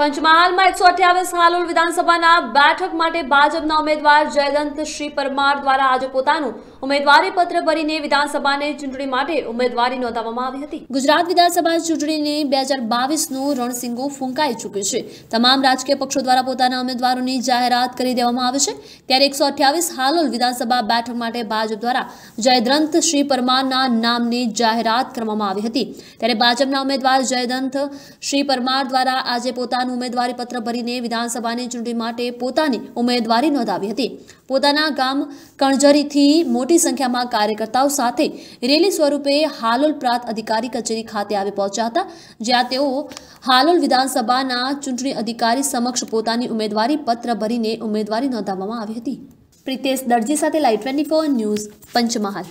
પંચમહાલમાં એકસો અઠ્યાવીસ હાલોલ વિધાનસભાના બેઠક માટે ભાજપના ઉમેદવાર જયદંત શ્રી પરમાર દ્વારા આજે પોતાનું ઉમેદવારી પત્ર ભરીને વિધાનસભાને ચૂંટણી માટે ઉમેદવારી નોંધાવવામાં આવી હતી ગુજરાત વિધાનસભા ચૂંટણીની બે હજાર બાવીસનું રણસિંગો ફૂંકાઈ ચૂક્યું છે તમામ રાજકીય પક્ષો દ્વારા પોતાના ઉમેદવારોની જાહેરાત કરી દેવામાં આવી છે ત્યારે એકસો અઠ્યાવીસ હાલોલ વિધાનસભા બેઠક માટે ભાજપ દ્વારા જયદંત શ્રી પરમારના નામની જાહેરાત કરવામાં આવી હતી ત્યારે ભાજપના ઉમેદવાર જયદંત શ્રી પરમાર દ્વારા આજે પોતાનું પોતાનું ઉમેદવારી પત્ર ભરીને વિધાનસભાની ચૂંટણી માટે પોતાની ઉમેદવારી નોંધાવી હતી પોતાના ગામ કણજરીથી મોટી સંખ્યામાં કાર્યકર્તાઓ સાથે રેલી સ્વરૂપે હાલોલ પ્રાંત અધિકારી કચેરી ખાતે આવી પહોંચ્યા હતા જ્યાં તેઓ હાલોલ વિધાનસભાના ચૂંટણી અધિકારી સમક્ષ પોતાની ઉમેદવારી પત્ર ભરીને ઉમેદવારી નોંધાવવામાં આવી હતી પ્રિતેશ દરજી સાથે લાઈવ ટ્વેન્ટી ન્યૂઝ પંચમહાલ